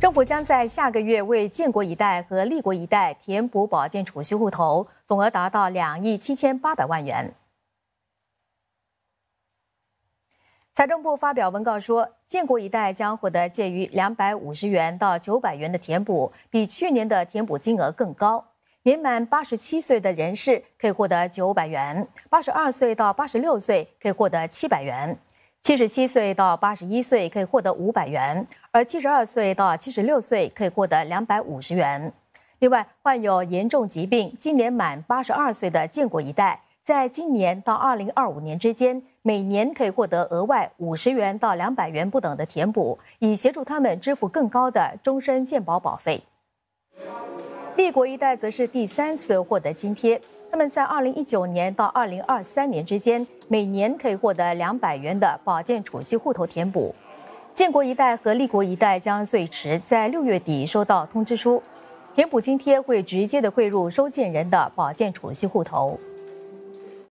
政府将在下个月为建国一代和立国一代填补保健储蓄户头，总额达到两亿七千八百万元。财政部发表文告说，建国一代将获得介于两百五十元到九百元的填补，比去年的填补金额更高。年满八十七岁的人士可以获得九百元，八十二岁到八十六岁可以获得七百元。七十七岁到八十一岁可以获得五百元，而七十二岁到七十六岁可以获得两百五十元。另外，患有严重疾病、今年满八十二岁的建国一代，在今年到二零二五年之间，每年可以获得额外五十元到两百元不等的填补，以协助他们支付更高的终身健保保费。立国一代则是第三次获得津贴。他们在二零一九年到二零二三年之间，每年可以获得两百元的保健储蓄户头填补。建国一代和立国一代将最迟在六月底收到通知书，填补津贴会直接的汇入收件人的保健储蓄户头。